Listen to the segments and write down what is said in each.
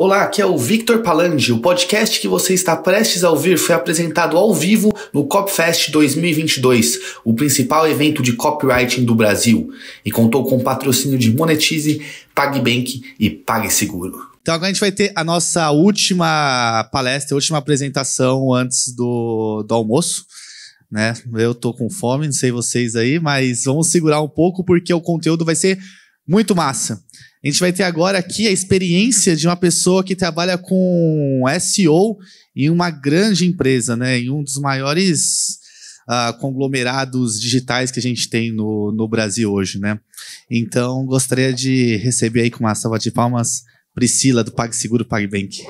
Olá, aqui é o Victor Palange. O podcast que você está prestes a ouvir foi apresentado ao vivo no CopFest 2022, o principal evento de copywriting do Brasil, e contou com o patrocínio de Monetize, PagBank e PagSeguro. Então agora a gente vai ter a nossa última palestra, a última apresentação antes do, do almoço. Né? Eu tô com fome, não sei vocês aí, mas vamos segurar um pouco porque o conteúdo vai ser muito massa. A gente vai ter agora aqui a experiência de uma pessoa que trabalha com SEO em uma grande empresa, né? Em um dos maiores uh, conglomerados digitais que a gente tem no, no Brasil hoje, né? Então, gostaria de receber aí com uma salva de palmas Priscila, do PagSeguro PagBank.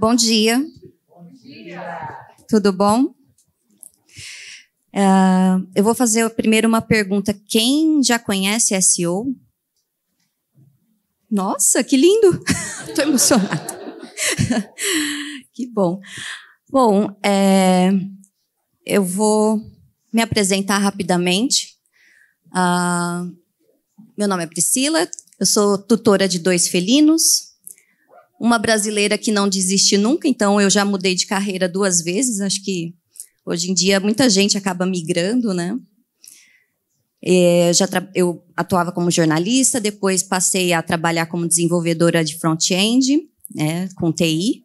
Bom dia. Tudo bom? Uh, eu vou fazer primeiro uma pergunta. Quem já conhece SEO? Nossa, que lindo! Estou emocionada. que bom. Bom, é, eu vou me apresentar rapidamente. Uh, meu nome é Priscila, eu sou tutora de dois felinos, uma brasileira que não desiste nunca, então eu já mudei de carreira duas vezes, acho que hoje em dia muita gente acaba migrando, né? É, já eu atuava como jornalista, depois passei a trabalhar como desenvolvedora de front-end, né, com TI.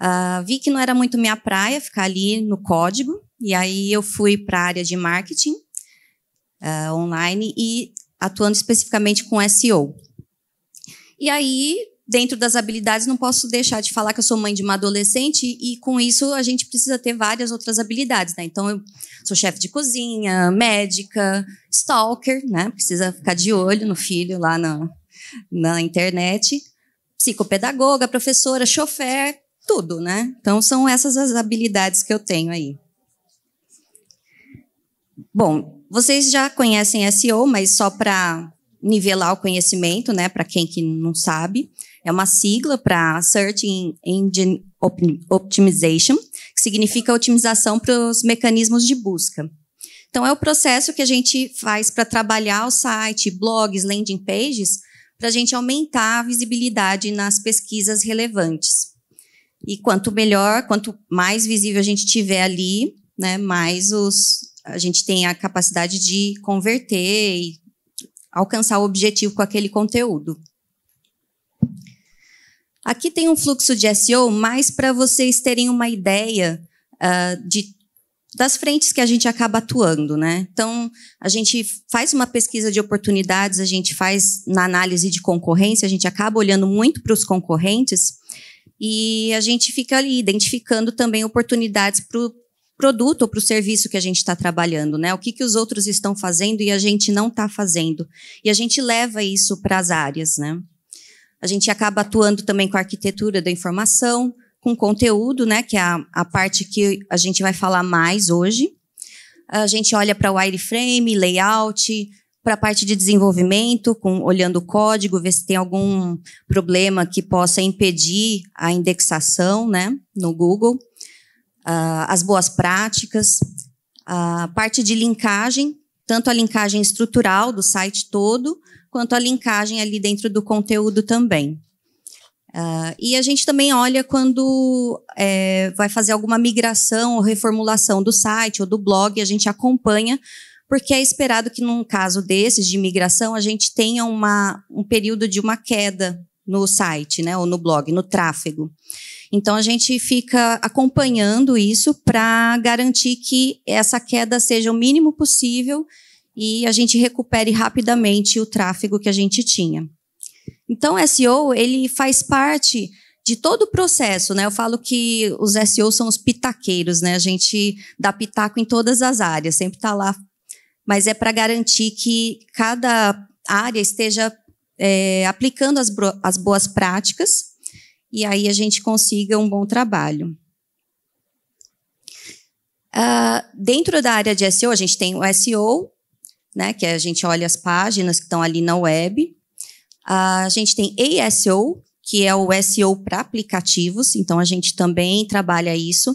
Uh, ah, vi que não era muito minha praia ficar ali no código, e aí eu fui para a área de marketing uh, online e atuando especificamente com SEO. E aí dentro das habilidades, não posso deixar de falar que eu sou mãe de uma adolescente e com isso a gente precisa ter várias outras habilidades, né? Então eu sou chefe de cozinha, médica, stalker, né? Precisa ficar de olho no filho lá na, na internet, psicopedagoga, professora, chofer, tudo, né? Então são essas as habilidades que eu tenho aí. Bom, vocês já conhecem SEO, mas só para nivelar o conhecimento, né, para quem que não sabe. É uma sigla para Search Engine Optimization, que significa otimização para os mecanismos de busca. Então, é o processo que a gente faz para trabalhar o site, blogs, landing pages, para a gente aumentar a visibilidade nas pesquisas relevantes. E quanto melhor, quanto mais visível a gente tiver ali, né, mais os, a gente tem a capacidade de converter e alcançar o objetivo com aquele conteúdo. Aqui tem um fluxo de SEO mais para vocês terem uma ideia uh, de, das frentes que a gente acaba atuando, né? Então, a gente faz uma pesquisa de oportunidades, a gente faz na análise de concorrência, a gente acaba olhando muito para os concorrentes e a gente fica ali identificando também oportunidades para o produto ou para o serviço que a gente está trabalhando, né? O que, que os outros estão fazendo e a gente não está fazendo. E a gente leva isso para as áreas, né? A gente acaba atuando também com a arquitetura da informação, com conteúdo, né, que é a, a parte que a gente vai falar mais hoje. A gente olha para wireframe, layout, para a parte de desenvolvimento, com, olhando o código, ver se tem algum problema que possa impedir a indexação né, no Google, uh, as boas práticas, a uh, parte de linkagem, tanto a linkagem estrutural do site todo, quanto à linkagem ali dentro do conteúdo também. Uh, e a gente também olha quando é, vai fazer alguma migração ou reformulação do site ou do blog, a gente acompanha, porque é esperado que num caso desses de migração a gente tenha uma, um período de uma queda no site, né, ou no blog, no tráfego. Então a gente fica acompanhando isso para garantir que essa queda seja o mínimo possível e a gente recupere rapidamente o tráfego que a gente tinha. Então, o SEO ele faz parte de todo o processo, né? Eu falo que os SEOs são os pitaqueiros, né? A gente dá pitaco em todas as áreas, sempre está lá, mas é para garantir que cada área esteja é, aplicando as, as boas práticas e aí a gente consiga um bom trabalho. Uh, dentro da área de SEO, a gente tem o SEO, né, que é, a gente olha as páginas que estão ali na web. A gente tem ASO, que é o SEO para aplicativos, então a gente também trabalha isso.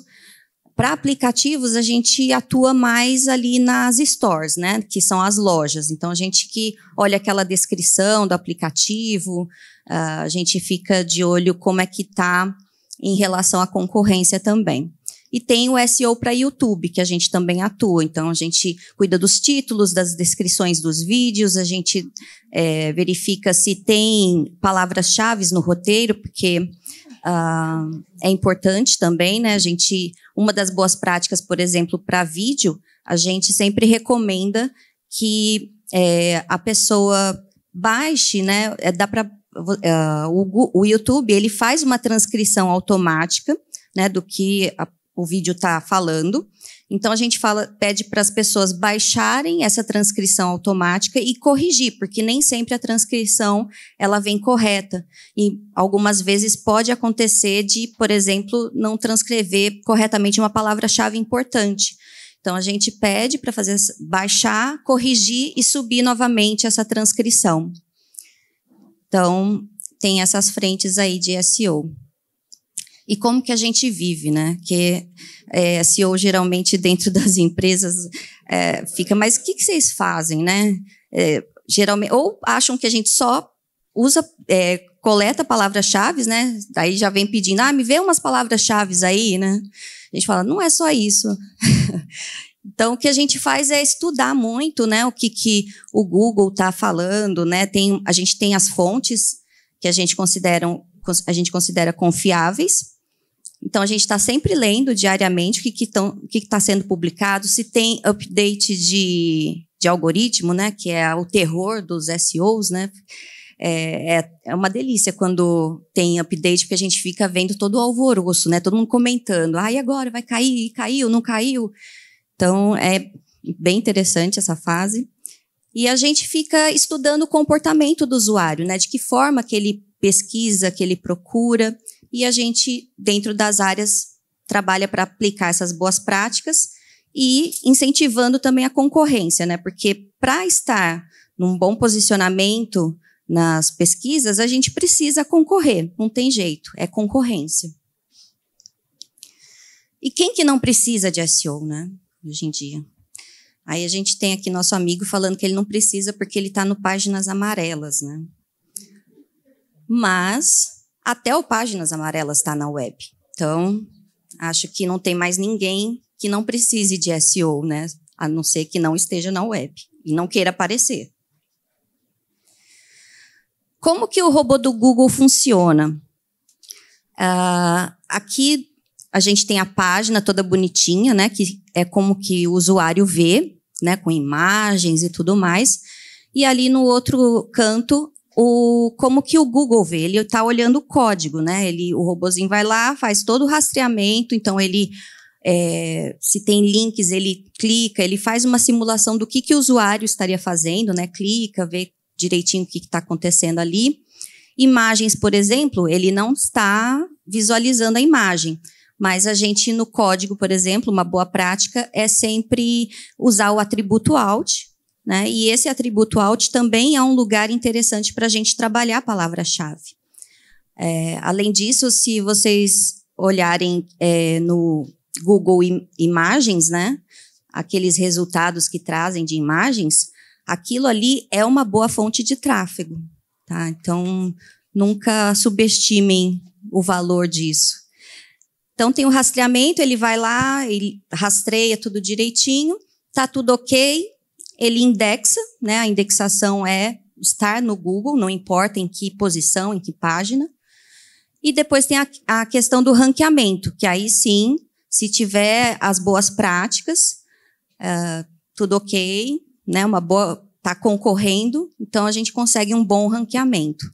Para aplicativos, a gente atua mais ali nas stores, né? Que são as lojas. Então, a gente que olha aquela descrição do aplicativo, ah, a gente fica de olho como é que está em relação à concorrência também. E tem o SEO para YouTube, que a gente também atua. Então, a gente cuida dos títulos, das descrições dos vídeos, a gente é, verifica se tem palavras-chave no roteiro, porque ah, é importante também, né? A gente, uma das boas práticas, por exemplo, para vídeo, a gente sempre recomenda que é, a pessoa baixe, né? É, dá para uh, ah, o, o YouTube ele faz uma transcrição automática né, do que a o vídeo está falando. Então a gente fala, pede para as pessoas baixarem essa transcrição automática e corrigir, porque nem sempre a transcrição ela vem correta e algumas vezes pode acontecer de, por exemplo, não transcrever corretamente uma palavra-chave importante. Então a gente pede para fazer baixar, corrigir e subir novamente essa transcrição. Então tem essas frentes aí de SEO e como que a gente vive, né? Que é, CEO geralmente dentro das empresas é, fica, mas o que, que, vocês fazem, né? É, geralmente, ou acham que a gente só usa, é, coleta palavras-chave, né? Daí já vem pedindo, ah, me vê umas palavras-chave aí, né? A gente fala, não é só isso. Então, o que a gente faz é estudar muito, né, o que, que o Google está falando, né, tem, a gente tem as fontes que a gente, considera, a gente considera confiáveis, então, a gente está sempre lendo diariamente o que está que que tá sendo publicado, se tem update de, de algoritmo, né, que é o terror dos SEOs, né? É, é, é, uma delícia quando tem update, porque a gente fica vendo todo o alvoroço, né? Todo mundo comentando. Ah, e agora? Vai cair? Caiu? Não caiu? Então, é bem interessante essa fase. E a gente fica estudando o comportamento do usuário, né? De que forma que ele pesquisa, que ele procura. E a gente, dentro das áreas, trabalha para aplicar essas boas práticas e incentivando também a concorrência, né? Porque para estar num bom posicionamento nas pesquisas, a gente precisa concorrer, não tem jeito, é concorrência. E quem que não precisa de SEO, né? Hoje em dia. Aí a gente tem aqui nosso amigo falando que ele não precisa porque ele está no páginas amarelas, né? Mas até o Páginas Amarelas está na web. Então, acho que não tem mais ninguém que não precise de SEO, né? A não ser que não esteja na web e não queira aparecer. Como que o robô do Google funciona? Uh, aqui a gente tem a página toda bonitinha, né? Que é como que o usuário vê, né? Com imagens e tudo mais. E ali no outro canto o, como que o Google vê. Ele está olhando o código, né? Ele, o robôzinho vai lá, faz todo o rastreamento, então ele é, se tem links, ele clica, ele faz uma simulação do que, que o usuário estaria fazendo, né? Clica, vê direitinho o que está acontecendo ali. Imagens, por exemplo, ele não está visualizando a imagem. Mas a gente, no código, por exemplo, uma boa prática é sempre usar o atributo alt. Né? E esse atributo alt também é um lugar interessante para a gente trabalhar a palavra-chave. É, além disso, se vocês olharem é, no Google Imagens, né, aqueles resultados que trazem de imagens, aquilo ali é uma boa fonte de tráfego. Tá? Então, nunca subestimem o valor disso. Então, tem o rastreamento, ele vai lá, ele rastreia tudo direitinho, tá tudo ok, ele indexa, né? A indexação é estar no Google, não importa em que posição, em que página. E depois tem a, a questão do ranqueamento, que aí sim, se tiver as boas práticas, uh, tudo ok, né? Uma boa está concorrendo, então a gente consegue um bom ranqueamento,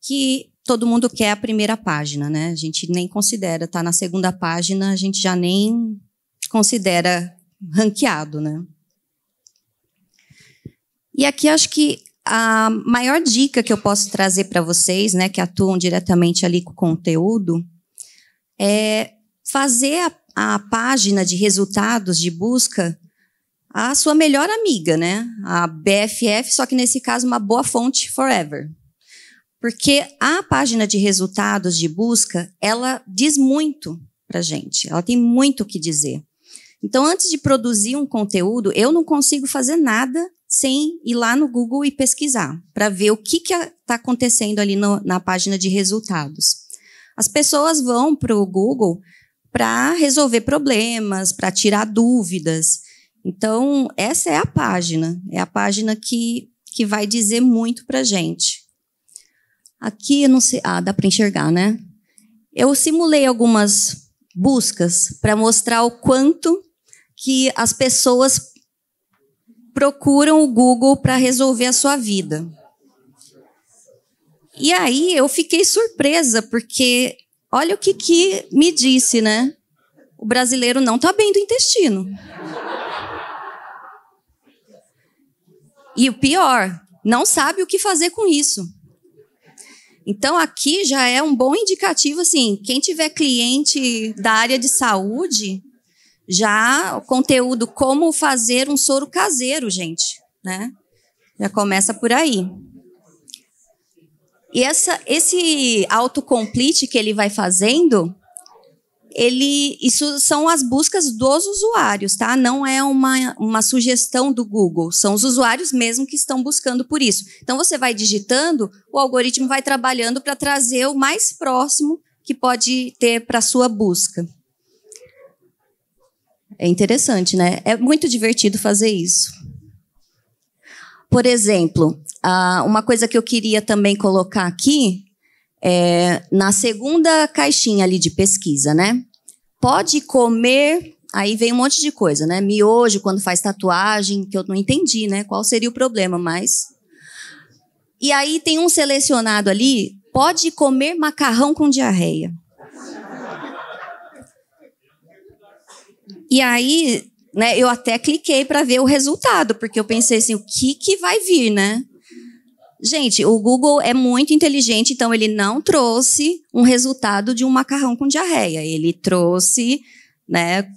que todo mundo quer a primeira página, né? A gente nem considera, tá na segunda página, a gente já nem considera ranqueado, né? E aqui acho que a maior dica que eu posso trazer para vocês, né, que atuam diretamente ali com o conteúdo, é fazer a, a página de resultados de busca a sua melhor amiga, né? A BFF, só que nesse caso uma boa fonte forever. Porque a página de resultados de busca, ela diz muito pra gente. Ela tem muito o que dizer. Então, antes de produzir um conteúdo, eu não consigo fazer nada sem ir lá no Google e pesquisar, para ver o que está acontecendo ali no, na página de resultados. As pessoas vão para o Google para resolver problemas, para tirar dúvidas. Então, essa é a página, é a página que, que vai dizer muito para gente. Aqui, eu não sei, ah, dá para enxergar, né? Eu simulei algumas buscas para mostrar o quanto que as pessoas procuram o Google para resolver a sua vida. E aí eu fiquei surpresa, porque olha o que, que me disse, né? O brasileiro não está bem do intestino. E o pior, não sabe o que fazer com isso. Então aqui já é um bom indicativo assim, quem tiver cliente da área de saúde, já o conteúdo como fazer um soro caseiro, gente, né? Já começa por aí. E essa, esse autocomplete que ele vai fazendo, ele, isso são as buscas dos usuários, tá? Não é uma, uma sugestão do Google, são os usuários mesmo que estão buscando por isso. Então você vai digitando, o algoritmo vai trabalhando para trazer o mais próximo que pode ter para sua busca. É interessante, né? É muito divertido fazer isso. Por exemplo, uma coisa que eu queria também colocar aqui é na segunda caixinha ali de pesquisa, né? Pode comer, aí vem um monte de coisa, né? Miojo quando faz tatuagem, que eu não entendi, né? Qual seria o problema, mas. E aí tem um selecionado ali, pode comer macarrão com diarreia. E aí, né, eu até cliquei para ver o resultado, porque eu pensei assim, o que que vai vir, né? Gente, o Google é muito inteligente, então ele não trouxe um resultado de um macarrão com diarreia. Ele trouxe, né,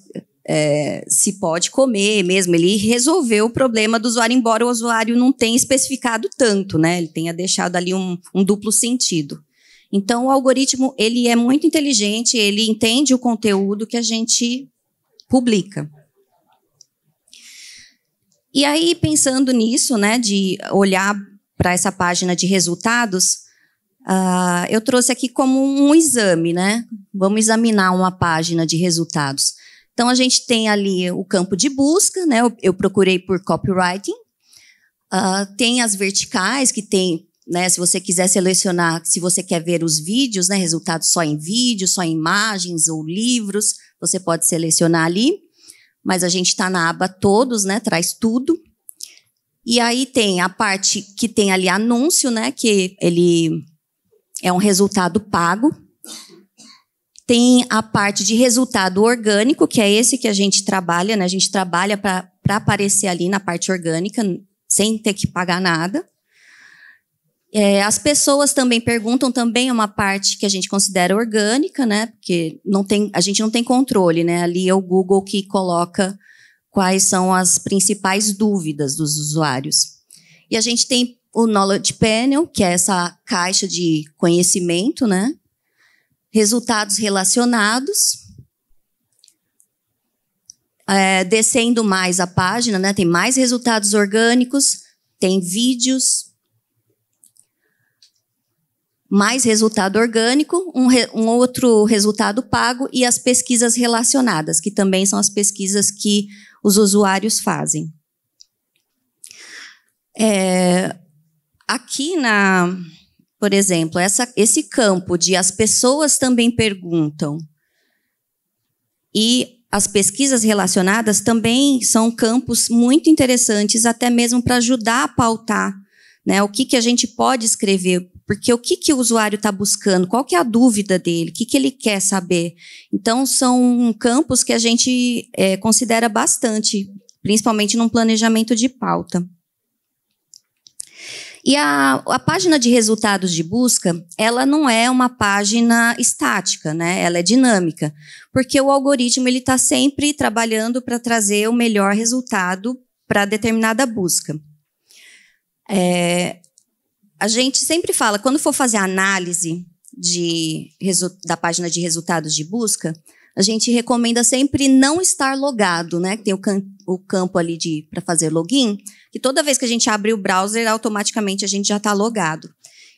é, se pode comer mesmo. Ele resolveu o problema do usuário, embora o usuário não tenha especificado tanto, né? Ele tenha deixado ali um, um duplo sentido. Então, o algoritmo, ele é muito inteligente, ele entende o conteúdo que a gente publica. E aí, pensando nisso, né, de olhar para essa página de resultados, uh, eu trouxe aqui como um exame, né? Vamos examinar uma página de resultados. Então, a gente tem ali o campo de busca, né? Eu, eu procurei por copywriting. Uh, tem as verticais, que tem, né? Se você quiser selecionar, se você quer ver os vídeos, né? Resultados só em vídeo, só em imagens ou livros você pode selecionar ali, mas a gente está na aba todos, né? Traz tudo. E aí tem a parte que tem ali anúncio, né? Que ele é um resultado pago. Tem a parte de resultado orgânico, que é esse que a gente trabalha, né? A gente trabalha para aparecer ali na parte orgânica, sem ter que pagar nada. É, as pessoas também perguntam, também é uma parte que a gente considera orgânica, né? Porque não tem, a gente não tem controle, né? Ali é o Google que coloca quais são as principais dúvidas dos usuários. E a gente tem o Knowledge Panel, que é essa caixa de conhecimento, né? Resultados relacionados. É, descendo mais a página, né? Tem mais resultados orgânicos, tem vídeos, mais resultado orgânico, um, re, um, outro resultado pago e as pesquisas relacionadas, que também são as pesquisas que os usuários fazem. É, aqui na, por exemplo, essa, esse campo de as pessoas também perguntam e as pesquisas relacionadas também são campos muito interessantes, até mesmo para ajudar a pautar né, o que, que a gente pode escrever porque o que, que o usuário está buscando? Qual que é a dúvida dele? O que, que ele quer saber? Então, são campos que a gente é, considera bastante, principalmente num planejamento de pauta. E a, a, página de resultados de busca, ela não é uma página estática, né? Ela é dinâmica, porque o algoritmo ele está sempre trabalhando para trazer o melhor resultado para determinada busca. É, a gente sempre fala, quando for fazer análise de, da página de resultados de busca, a gente recomenda sempre não estar logado, né? Tem o, o campo ali de para fazer login, que toda vez que a gente abre o browser, automaticamente a gente já está logado.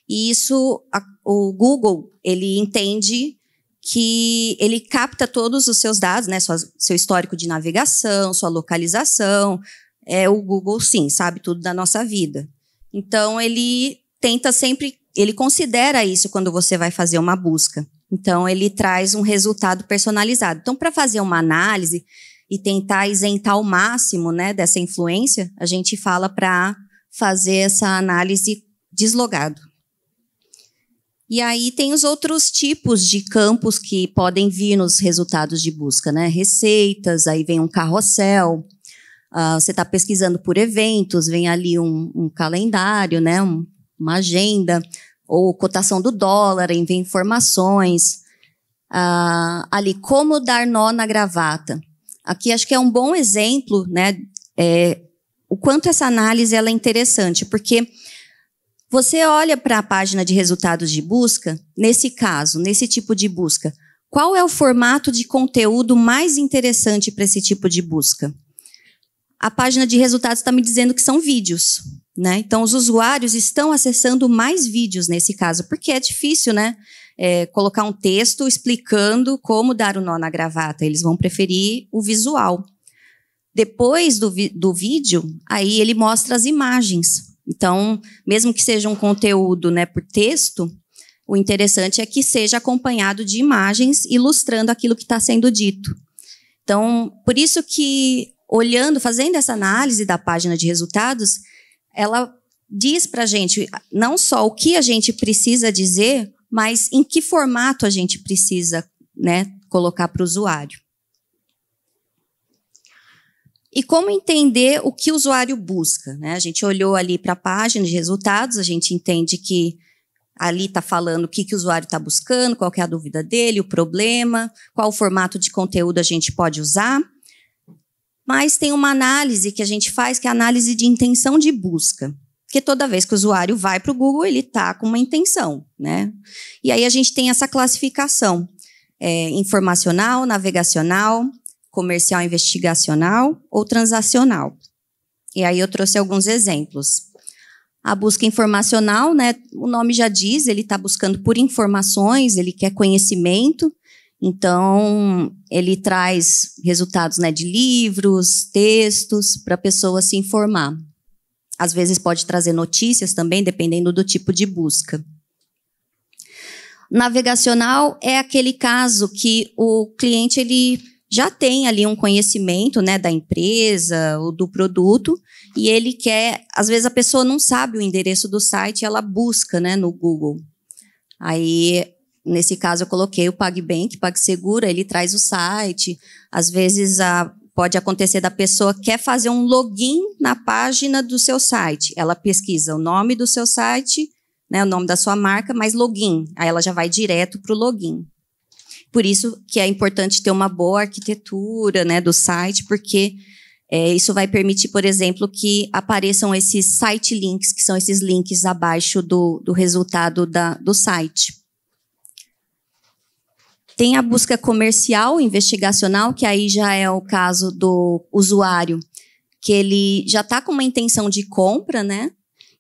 E isso a, o Google ele entende que ele capta todos os seus dados, né? Sua, seu histórico de navegação, sua localização. É o Google, sim, sabe tudo da nossa vida. Então ele tenta sempre, ele considera isso quando você vai fazer uma busca. Então, ele traz um resultado personalizado. Então, para fazer uma análise e tentar isentar o máximo né, dessa influência, a gente fala para fazer essa análise deslogado. E aí tem os outros tipos de campos que podem vir nos resultados de busca, né? Receitas, aí vem um carrossel, uh, você está pesquisando por eventos, vem ali um, um calendário, né? Um, uma agenda, ou cotação do dólar, envia informações. Ah, ali, como dar nó na gravata. Aqui acho que é um bom exemplo, né? É, o quanto essa análise ela é interessante, porque você olha para a página de resultados de busca, nesse caso, nesse tipo de busca, qual é o formato de conteúdo mais interessante para esse tipo de busca? A página de resultados está me dizendo que são vídeos. Né? Então, os usuários estão acessando mais vídeos nesse caso, porque é difícil né? É, colocar um texto explicando como dar o nó na gravata. Eles vão preferir o visual. Depois do, do vídeo, aí ele mostra as imagens. Então, mesmo que seja um conteúdo né, por texto, o interessante é que seja acompanhado de imagens ilustrando aquilo que está sendo dito. Então, por isso que, olhando, fazendo essa análise da página de resultados, ela diz para a gente não só o que a gente precisa dizer, mas em que formato a gente precisa né, colocar para o usuário. E como entender o que o usuário busca? Né? A gente olhou ali para a página de resultados, a gente entende que ali está falando o que, que o usuário está buscando, qual é a dúvida dele, o problema, qual o formato de conteúdo a gente pode usar. Mas tem uma análise que a gente faz, que é a análise de intenção de busca. Porque toda vez que o usuário vai para o Google, ele está com uma intenção, né? E aí a gente tem essa classificação é, informacional, navegacional, comercial investigacional ou transacional. E aí eu trouxe alguns exemplos. A busca informacional, né? O nome já diz, ele está buscando por informações, ele quer conhecimento. Então, ele traz resultados né, de livros, textos, para a pessoa se informar. Às vezes pode trazer notícias também, dependendo do tipo de busca. Navegacional é aquele caso que o cliente ele já tem ali um conhecimento né, da empresa ou do produto e ele quer. Às vezes a pessoa não sabe o endereço do site, ela busca né, no Google. Aí Nesse caso, eu coloquei o PagBank, PagSeguro, ele traz o site. Às vezes, a, pode acontecer da pessoa quer fazer um login na página do seu site. Ela pesquisa o nome do seu site, né, o nome da sua marca, mais login. Aí ela já vai direto para o login. Por isso que é importante ter uma boa arquitetura né, do site, porque é, isso vai permitir, por exemplo, que apareçam esses site links, que são esses links abaixo do, do resultado da, do site. Tem a busca comercial, investigacional, que aí já é o caso do usuário, que ele já está com uma intenção de compra, né?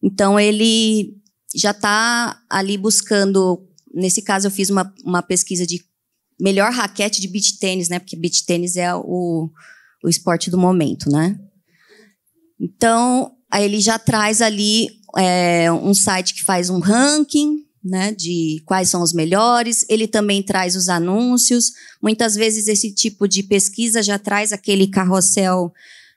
Então, ele já está ali buscando. Nesse caso, eu fiz uma, uma pesquisa de melhor raquete de beach tênis, né? Porque beach tênis é o, o esporte do momento, né? Então, aí ele já traz ali é, um site que faz um ranking né, de quais são os melhores, ele também traz os anúncios. Muitas vezes esse tipo de pesquisa já traz aquele carrossel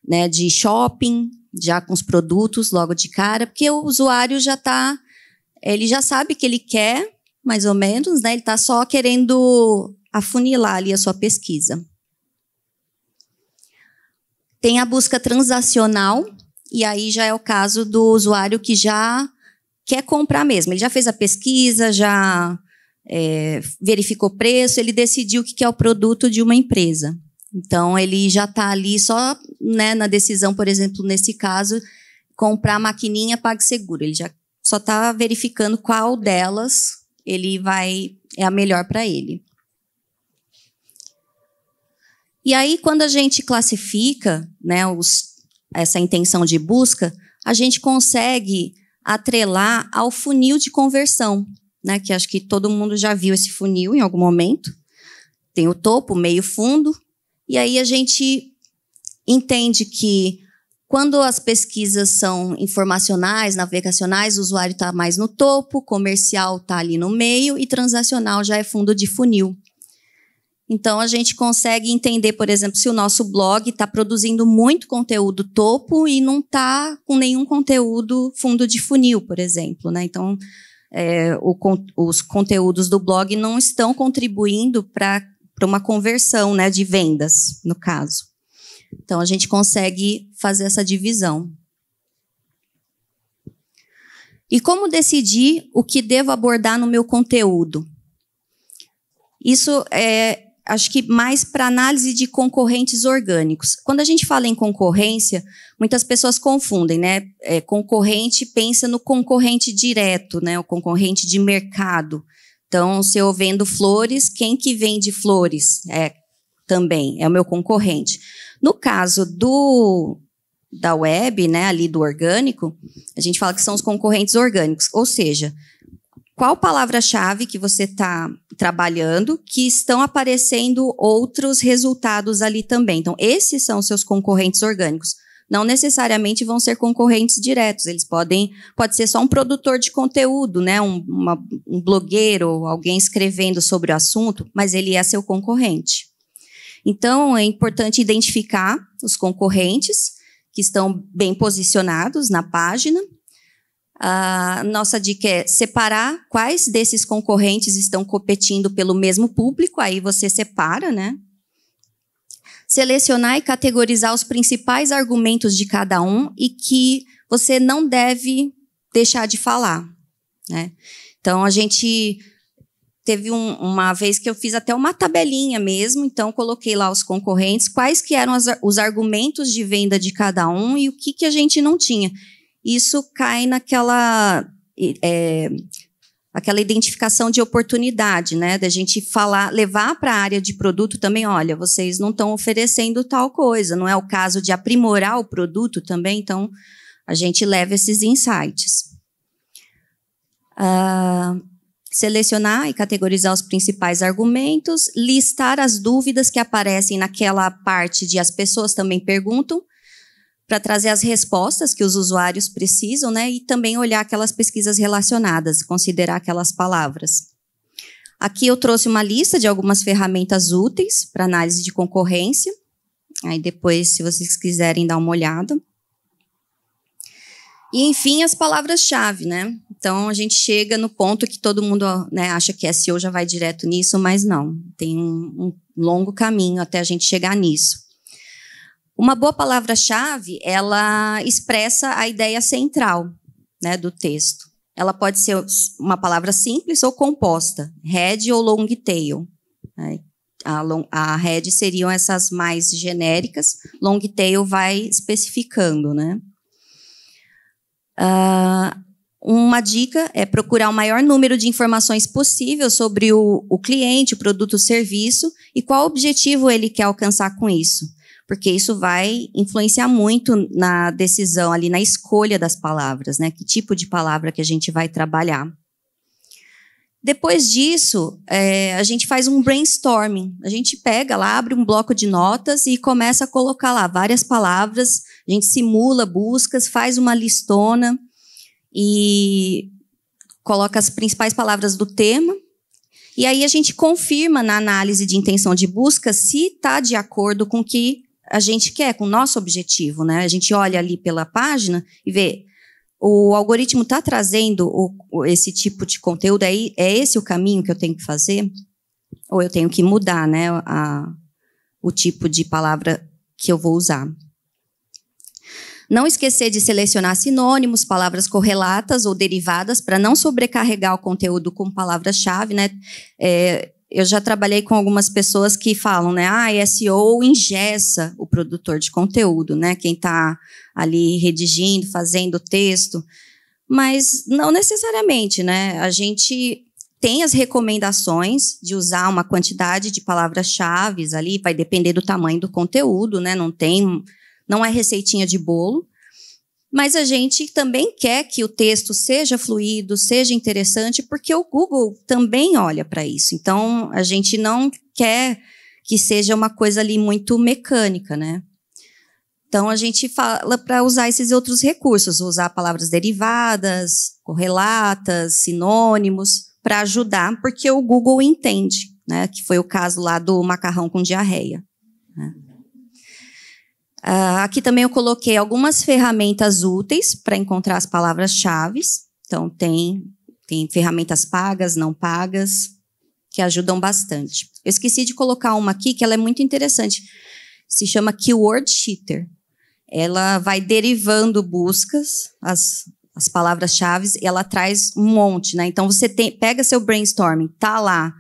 né, de shopping, já com os produtos logo de cara, porque o usuário já está, ele já sabe que ele quer, mais ou menos, né, ele está só querendo afunilar ali a sua pesquisa. Tem a busca transacional, e aí já é o caso do usuário que já quer é comprar mesmo. Ele já fez a pesquisa, já é, verificou preço, ele decidiu o que é o produto de uma empresa. Então, ele já está ali só né, na decisão, por exemplo, nesse caso, comprar a maquininha PagSeguro. Ele já só está verificando qual delas ele vai é a melhor para ele. E aí, quando a gente classifica né, os, essa intenção de busca, a gente consegue atrelar ao funil de conversão, né? Que acho que todo mundo já viu esse funil em algum momento. Tem o topo, meio fundo, e aí a gente entende que quando as pesquisas são informacionais, navegacionais, o usuário está mais no topo, comercial está ali no meio e transacional já é fundo de funil. Então, a gente consegue entender, por exemplo, se o nosso blog está produzindo muito conteúdo topo e não está com nenhum conteúdo fundo de funil, por exemplo. Né? Então, é, o, os conteúdos do blog não estão contribuindo para uma conversão né, de vendas, no caso. Então, a gente consegue fazer essa divisão. E como decidir o que devo abordar no meu conteúdo? Isso é, acho que mais para análise de concorrentes orgânicos. Quando a gente fala em concorrência, muitas pessoas confundem, né? É, concorrente pensa no concorrente direto, né? O concorrente de mercado. Então, se eu vendo flores, quem que vende flores é também é o meu concorrente. No caso do da web, né, ali do orgânico, a gente fala que são os concorrentes orgânicos, ou seja, qual palavra-chave que você está trabalhando que estão aparecendo outros resultados ali também. Então, esses são seus concorrentes orgânicos. Não necessariamente vão ser concorrentes diretos, eles podem, pode ser só um produtor de conteúdo, né? um, uma, um blogueiro, alguém escrevendo sobre o assunto, mas ele é seu concorrente. Então, é importante identificar os concorrentes que estão bem posicionados na página a nossa dica é separar quais desses concorrentes estão competindo pelo mesmo público, aí você separa, né? Selecionar e categorizar os principais argumentos de cada um e que você não deve deixar de falar, né? Então a gente teve um, uma vez que eu fiz até uma tabelinha mesmo, então coloquei lá os concorrentes, quais que eram as, os argumentos de venda de cada um e o que, que a gente não tinha isso cai naquela é, aquela identificação de oportunidade, né? Da gente falar, levar para a área de produto também, olha, vocês não estão oferecendo tal coisa, não é o caso de aprimorar o produto também, então a gente leva esses insights. Uh, selecionar e categorizar os principais argumentos, listar as dúvidas que aparecem naquela parte de as pessoas também perguntam, para trazer as respostas que os usuários precisam, né, e também olhar aquelas pesquisas relacionadas, considerar aquelas palavras. Aqui eu trouxe uma lista de algumas ferramentas úteis para análise de concorrência. Aí depois, se vocês quiserem dar uma olhada. E enfim, as palavras-chave, né? Então a gente chega no ponto que todo mundo né, acha que SEO já vai direto nisso, mas não. Tem um, um longo caminho até a gente chegar nisso. Uma boa palavra-chave, ela expressa a ideia central né, do texto. Ela pode ser uma palavra simples ou composta, head ou long tail. Né? A, long, a head seriam essas mais genéricas, long tail vai especificando, né? Uh, uma dica é procurar o maior número de informações possível sobre o, o cliente, o produto, o serviço e qual objetivo ele quer alcançar com isso porque isso vai influenciar muito na decisão ali, na escolha das palavras, né? Que tipo de palavra que a gente vai trabalhar. Depois disso, é, a gente faz um brainstorming. A gente pega lá, abre um bloco de notas e começa a colocar lá várias palavras. A gente simula buscas, faz uma listona e coloca as principais palavras do tema. E aí a gente confirma na análise de intenção de busca se está de acordo com o que a gente quer, com o nosso objetivo, né? A gente olha ali pela página e vê o algoritmo está trazendo o, esse tipo de conteúdo, aí. É, é esse o caminho que eu tenho que fazer? Ou eu tenho que mudar né, a, o tipo de palavra que eu vou usar? Não esquecer de selecionar sinônimos, palavras correlatas ou derivadas, para não sobrecarregar o conteúdo com palavras-chave. Né? É, eu já trabalhei com algumas pessoas que falam, né? Ah, é SEO ingessa o produtor de conteúdo, né? Quem está ali redigindo, fazendo o texto. Mas não necessariamente, né? A gente tem as recomendações de usar uma quantidade de palavras-chave ali, vai depender do tamanho do conteúdo, né? Não tem, não é receitinha de bolo, mas a gente também quer que o texto seja fluido, seja interessante, porque o Google também olha para isso. Então, a gente não quer que seja uma coisa ali muito mecânica, né? Então, a gente fala para usar esses outros recursos, usar palavras derivadas, correlatas, sinônimos, para ajudar, porque o Google entende, né? Que foi o caso lá do macarrão com diarreia. Né? Uh, aqui também eu coloquei algumas ferramentas úteis para encontrar as palavras-chave. Então, tem, tem ferramentas pagas, não pagas, que ajudam bastante. Eu esqueci de colocar uma aqui que ela é muito interessante. Se chama Keyword Cheater. Ela vai derivando buscas, as, as palavras-chave, e ela traz um monte. Né? Então, você tem, pega seu brainstorming, tá lá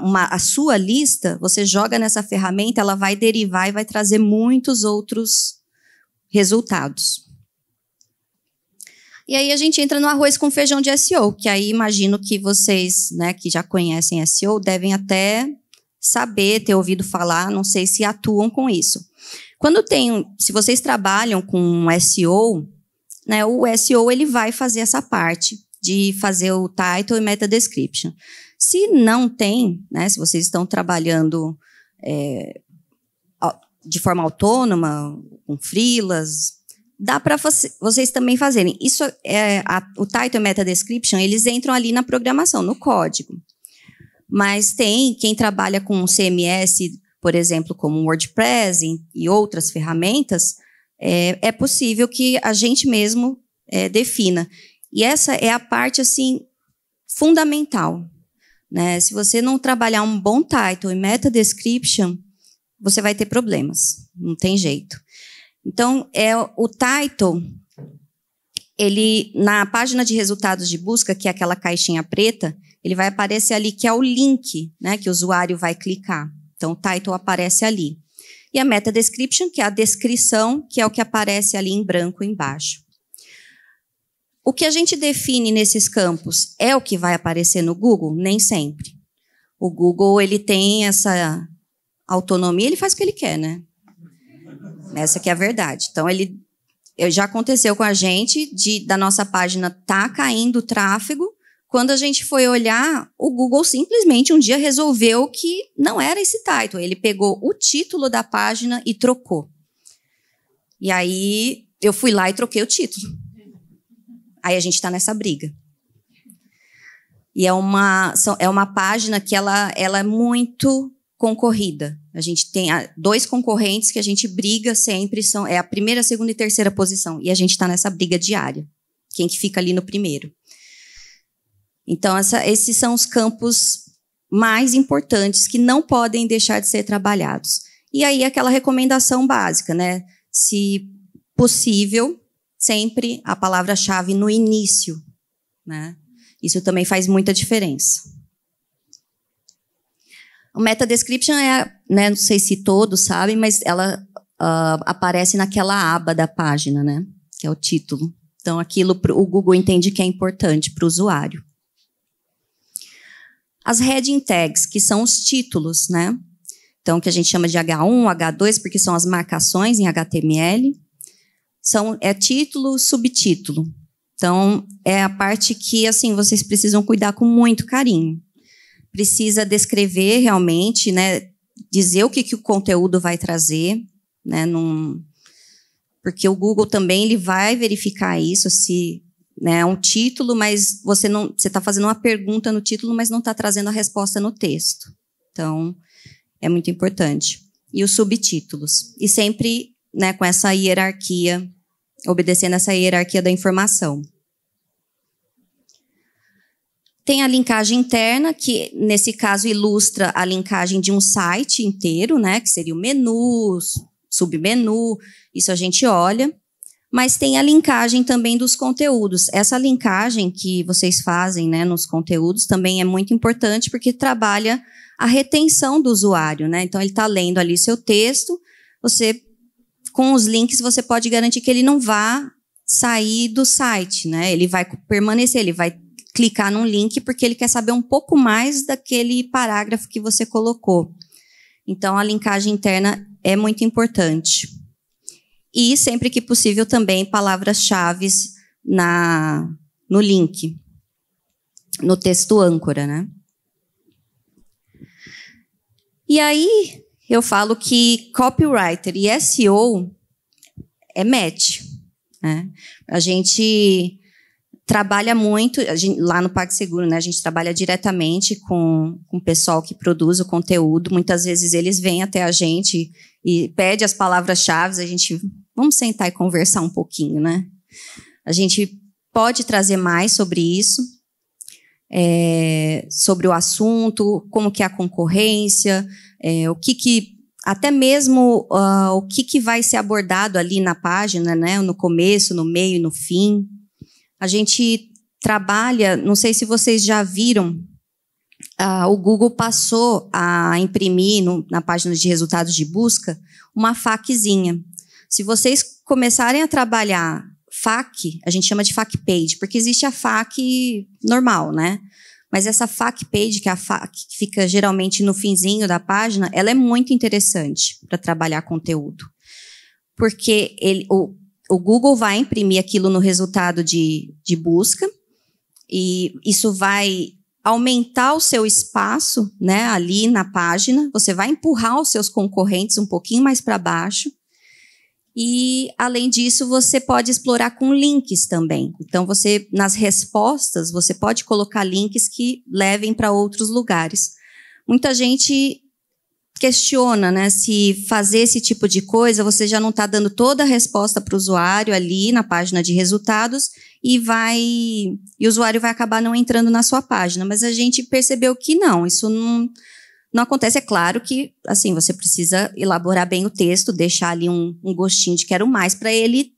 uma, a sua lista, você joga nessa ferramenta, ela vai derivar e vai trazer muitos outros resultados. E aí a gente entra no arroz com feijão de SEO, que aí imagino que vocês, né, que já conhecem SEO, devem até saber, ter ouvido falar, não sei se atuam com isso. Quando tem, se vocês trabalham com SEO, né, o SEO ele vai fazer essa parte de fazer o title e meta description. Se não tem, né, se vocês estão trabalhando é, de forma autônoma, com frilas, dá para vocês também fazerem. Isso é a, o title e meta description, eles entram ali na programação, no código. Mas tem quem trabalha com CMS, por exemplo, como WordPress e outras ferramentas, é, é possível que a gente mesmo é, defina. E essa é a parte assim fundamental né? Se você não trabalhar um bom title e meta description, você vai ter problemas. Não tem jeito. Então, é o title, ele na página de resultados de busca, que é aquela caixinha preta, ele vai aparecer ali que é o link, né, que o usuário vai clicar. Então, o title aparece ali. E a meta description, que é a descrição, que é o que aparece ali em branco embaixo. O que a gente define nesses campos é o que vai aparecer no Google? Nem sempre. O Google ele tem essa autonomia, ele faz o que ele quer, né? Essa que é a verdade. Então ele já aconteceu com a gente de da nossa página tá caindo o tráfego. Quando a gente foi olhar, o Google simplesmente um dia resolveu que não era esse title. Ele pegou o título da página e trocou. E aí eu fui lá e troquei o título. Aí a gente está nessa briga. E é uma, é uma página que ela, ela é muito concorrida. A gente tem ah, dois concorrentes que a gente briga sempre, são é a primeira, segunda e terceira posição. E a gente está nessa briga diária. Quem que fica ali no primeiro? Então, essa, esses são os campos mais importantes que não podem deixar de ser trabalhados. E aí, aquela recomendação básica, né? Se possível, sempre a palavra-chave no início, né? Isso também faz muita diferença. O meta description é, né, não sei se todos sabem, mas ela uh, aparece naquela aba da página, né, que é o título. Então, aquilo o Google entende que é importante para o usuário. As heading tags, que são os títulos, né? Então, que a gente chama de H1, H2, porque são as marcações em HTML são é título, subtítulo. Então, é a parte que assim vocês precisam cuidar com muito carinho. Precisa descrever realmente, né, dizer o que, que o conteúdo vai trazer, né, num, porque o Google também ele vai verificar isso se né, é um título, mas você não você está fazendo uma pergunta no título, mas não está trazendo a resposta no texto. Então, é muito importante. E os subtítulos. E sempre né, com essa hierarquia obedecendo essa hierarquia da informação. Tem a linkagem interna, que nesse caso ilustra a linkagem de um site inteiro, né, que seria o menu, submenu, isso a gente olha. Mas tem a linkagem também dos conteúdos. Essa linkagem que vocês fazem né, nos conteúdos também é muito importante, porque trabalha a retenção do usuário. Né? Então, ele está lendo ali seu texto, você com os links você pode garantir que ele não vá sair do site, né? Ele vai permanecer, ele vai clicar num link porque ele quer saber um pouco mais daquele parágrafo que você colocou. Então a linkagem interna é muito importante. E sempre que possível também palavras-chave na no link, no texto âncora, né? E aí eu falo que copywriter e SEO é match. Né? A gente trabalha muito, gente, lá no PagSeguro, né, a gente trabalha diretamente com, com o pessoal que produz o conteúdo. Muitas vezes eles vêm até a gente e pede as palavras-chave, a gente vamos sentar e conversar um pouquinho, né? A gente pode trazer mais sobre isso, é, sobre o assunto, como que é a concorrência, é, o que, que até mesmo uh, o que, que vai ser abordado ali na página, né, no começo, no meio, no fim. A gente trabalha, não sei se vocês já viram, uh, o Google passou a imprimir no, na página de resultados de busca uma faquezinha. Se vocês começarem a trabalhar FAQ, a gente chama de FAQ page, porque existe a FAQ normal, né? Mas essa FAQ page, que é a fac que fica geralmente no finzinho da página, ela é muito interessante para trabalhar conteúdo. Porque ele, o, o Google vai imprimir aquilo no resultado de, de busca, e isso vai aumentar o seu espaço né, ali na página, você vai empurrar os seus concorrentes um pouquinho mais para baixo, e, além disso, você pode explorar com links também. Então, você, nas respostas, você pode colocar links que levem para outros lugares. Muita gente questiona, né, se fazer esse tipo de coisa, você já não está dando toda a resposta para o usuário ali na página de resultados e vai e o usuário vai acabar não entrando na sua página. Mas a gente percebeu que não, isso não não acontece, é claro que, assim, você precisa elaborar bem o texto, deixar ali um, um gostinho de quero mais para ele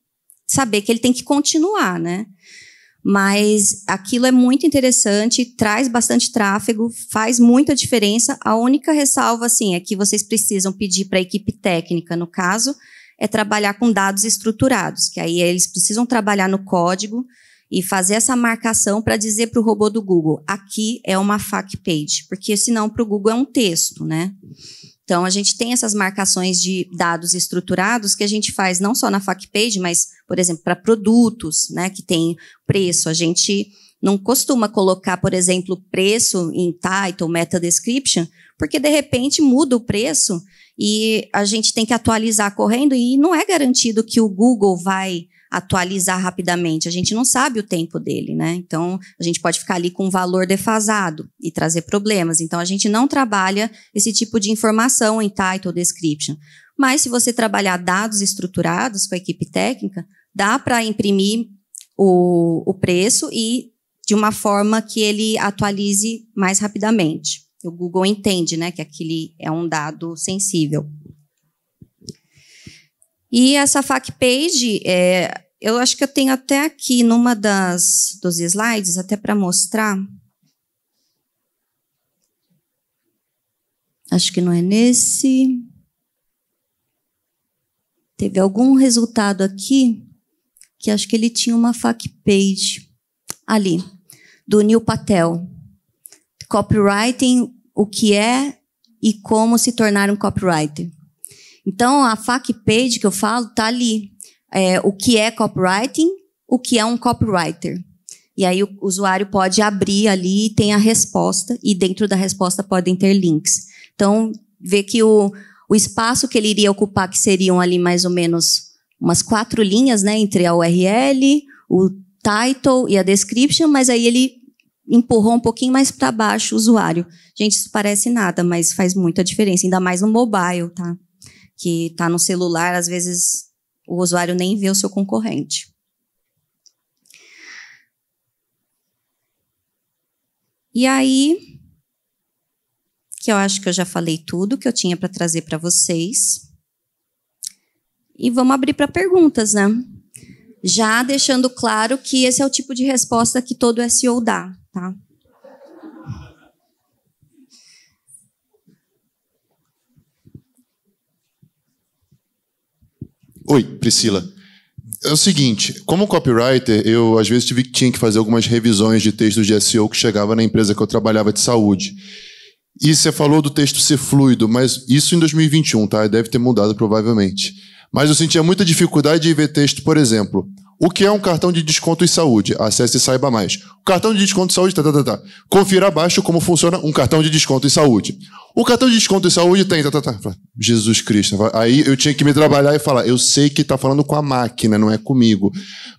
saber que ele tem que continuar, né? Mas aquilo é muito interessante, traz bastante tráfego, faz muita diferença. A única ressalva, assim, é que vocês precisam pedir para a equipe técnica, no caso, é trabalhar com dados estruturados, que aí eles precisam trabalhar no código, e fazer essa marcação para dizer para o robô do Google, aqui é uma fac page, porque senão para o Google é um texto, né? Então a gente tem essas marcações de dados estruturados que a gente faz não só na fac page, mas por exemplo para produtos, né, que tem preço, a gente não costuma colocar, por exemplo, preço em title, meta description, porque de repente muda o preço e a gente tem que atualizar correndo e não é garantido que o Google vai atualizar rapidamente. A gente não sabe o tempo dele, né? Então, a gente pode ficar ali com um valor defasado e trazer problemas. Então, a gente não trabalha esse tipo de informação em title description. Mas, se você trabalhar dados estruturados com a equipe técnica, dá para imprimir o, o preço e de uma forma que ele atualize mais rapidamente. O Google entende né, que aquele é um dado sensível. E essa fac page, é, eu acho que eu tenho até aqui numa das dos slides, até para mostrar. Acho que não é nesse. Teve algum resultado aqui que acho que ele tinha uma fac page ali do Neil Patel. Copywriting, o que é e como se tornar um copywriter. Então, a FAQ page que eu falo está ali. É, o que é copywriting, o que é um copywriter. E aí o usuário pode abrir ali e tem a resposta, e dentro da resposta podem ter links. Então, vê que o, o espaço que ele iria ocupar, que seriam ali mais ou menos umas quatro linhas, né, entre a URL, o title e a description, mas aí ele empurrou um pouquinho mais para baixo o usuário. Gente, isso parece nada, mas faz muita diferença, ainda mais no mobile, tá? que está no celular, às vezes o usuário nem vê o seu concorrente. E aí, que eu acho que eu já falei tudo que eu tinha para trazer para vocês. E vamos abrir para perguntas, né? Já deixando claro que esse é o tipo de resposta que todo SEO dá, tá? Oi, Priscila. É o seguinte, como copywriter, eu às vezes tive, tinha que fazer algumas revisões de textos de SEO que chegava na empresa que eu trabalhava de saúde. E você falou do texto ser fluido, mas isso em 2021, tá? Deve ter mudado provavelmente. Mas eu sentia muita dificuldade de ver texto, por exemplo, o que é um cartão de desconto e saúde? Acesse e saiba mais. O cartão de desconto e saúde, tá, tá, tá, tá. Confira abaixo como funciona um cartão de desconto e saúde. O cartão de desconto e saúde tem, tá, tá, tá. Jesus Cristo. Aí eu tinha que me trabalhar e falar, eu sei que tá falando com a máquina, não é comigo.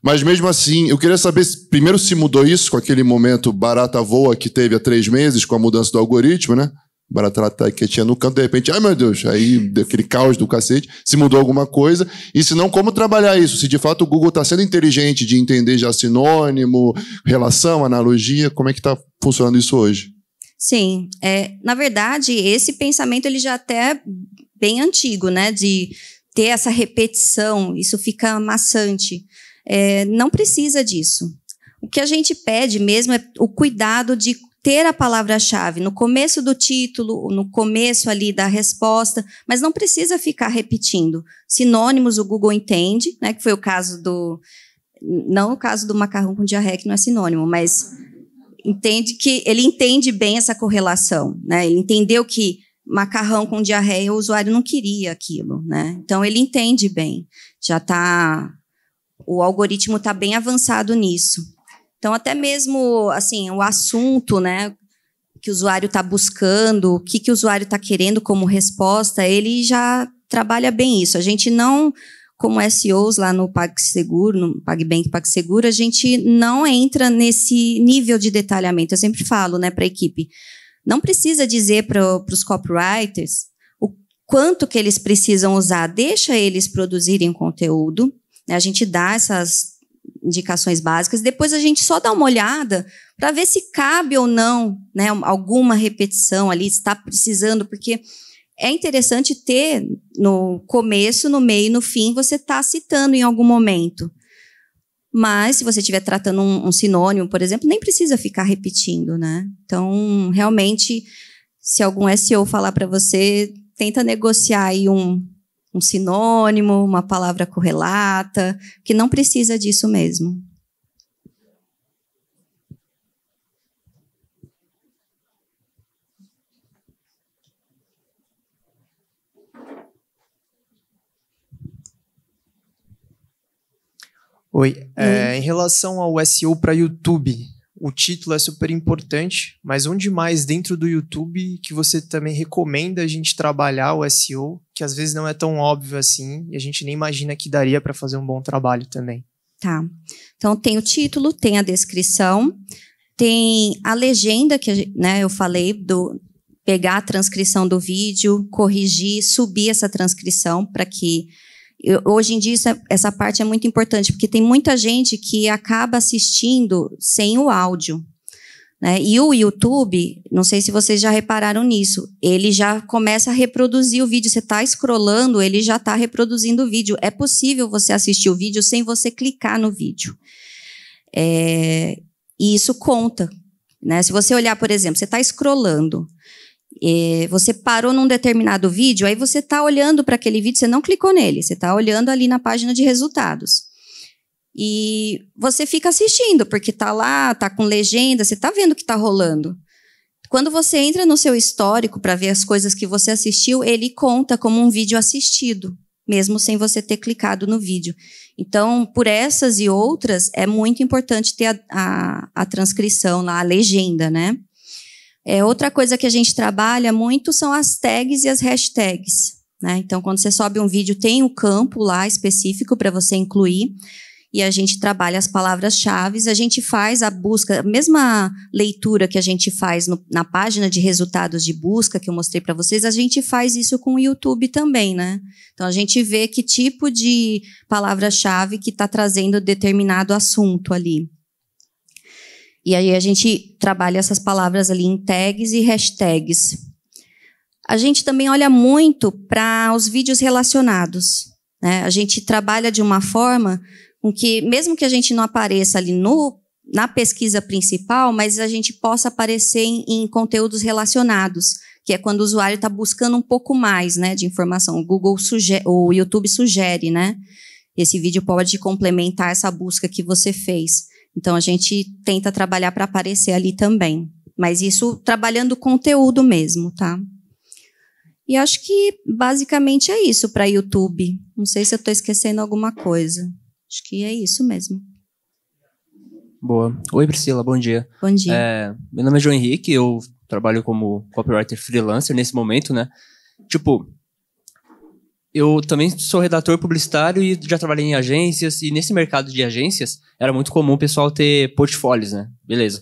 Mas mesmo assim, eu queria saber, primeiro se mudou isso com aquele momento barata voa que teve há três meses com a mudança do algoritmo, né? Baratratai tá que tinha no canto, de repente, ai meu Deus, aí deu aquele caos do cacete, se mudou alguma coisa, e se não, como trabalhar isso? Se de fato o Google está sendo inteligente de entender já sinônimo, relação, analogia, como é que está funcionando isso hoje? Sim, é, na verdade, esse pensamento ele já até é bem antigo, né, de ter essa repetição, isso fica maçante. É, não precisa disso. O que a gente pede mesmo é o cuidado de ter a palavra-chave no começo do título, no começo ali da resposta, mas não precisa ficar repetindo. Sinônimos o Google entende, né, que foi o caso do não o caso do macarrão com diarreia que não é sinônimo, mas entende que ele entende bem essa correlação, né? Ele entendeu que macarrão com diarreia o usuário não queria aquilo, né? Então ele entende bem. Já está o algoritmo está bem avançado nisso. Então, até mesmo assim, o assunto, né? Que o usuário está buscando, o que, que o usuário está querendo como resposta, ele já trabalha bem isso. A gente não, como SEOs lá no PagSeguro, no PagBank PagSeguro, a gente não entra nesse nível de detalhamento. Eu sempre falo né, para a equipe, não precisa dizer para os copywriters o quanto que eles precisam usar. Deixa eles produzirem conteúdo. Né, a gente dá essas indicações básicas. Depois a gente só dá uma olhada para ver se cabe ou não né, alguma repetição ali, está precisando, porque é interessante ter no começo, no meio e no fim, você está citando em algum momento. Mas se você estiver tratando um, um, sinônimo, por exemplo, nem precisa ficar repetindo, né? Então, realmente, se algum SEO falar para você, tenta negociar aí um, um sinônimo, uma palavra correlata, que não precisa disso mesmo. Oi, é, em relação ao SEO para YouTube, o título é super importante, mas onde mais dentro do YouTube que você também recomenda a gente trabalhar o SEO, que às vezes não é tão óbvio assim e a gente nem imagina que daria para fazer um bom trabalho também. Tá. Então tem o título, tem a descrição, tem a legenda que né, eu falei do pegar a transcrição do vídeo, corrigir, subir essa transcrição para que hoje em dia, é, essa parte é muito importante, porque tem muita gente que acaba assistindo sem o áudio. Né? E o YouTube, não sei se vocês já repararam nisso, ele já começa a reproduzir o vídeo. Você está escrolando, ele já está reproduzindo o vídeo. É possível você assistir o vídeo sem você clicar no vídeo. É, e isso conta. Né? Se você olhar, por exemplo, você está escrolando você parou num determinado vídeo, aí você está olhando para aquele vídeo, você não clicou nele, você está olhando ali na página de resultados. E você fica assistindo, porque está lá, está com legenda, você está vendo o que está rolando. Quando você entra no seu histórico para ver as coisas que você assistiu, ele conta como um vídeo assistido, mesmo sem você ter clicado no vídeo. Então, por essas e outras, é muito importante ter a, a, a transcrição lá, a legenda, né? É, outra coisa que a gente trabalha muito são as tags e as hashtags. Né? Então, quando você sobe um vídeo, tem um campo lá específico para você incluir. E a gente trabalha as palavras-chave, a gente faz a busca, a mesma leitura que a gente faz no, na página de resultados de busca que eu mostrei para vocês, a gente faz isso com o YouTube também, né? Então a gente vê que tipo de palavra-chave que está trazendo determinado assunto ali. E aí a gente trabalha essas palavras ali em tags e hashtags. A gente também olha muito para os vídeos relacionados. Né? A gente trabalha de uma forma com que, mesmo que a gente não apareça ali no, na pesquisa principal, mas a gente possa aparecer em, em conteúdos relacionados, que é quando o usuário está buscando um pouco mais né, de informação. O Google sugere, o YouTube sugere, né? Esse vídeo pode complementar essa busca que você fez. Então a gente tenta trabalhar para aparecer ali também. Mas isso trabalhando o conteúdo mesmo, tá? E acho que basicamente é isso para YouTube. Não sei se eu estou esquecendo alguma coisa. Acho que é isso mesmo. Boa. Oi, Priscila, bom dia. Bom dia. É, meu nome é João Henrique, eu trabalho como copywriter freelancer nesse momento, né? Tipo, eu também sou redator publicitário e já trabalhei em agências. E nesse mercado de agências, era muito comum o pessoal ter portfólios, né? Beleza.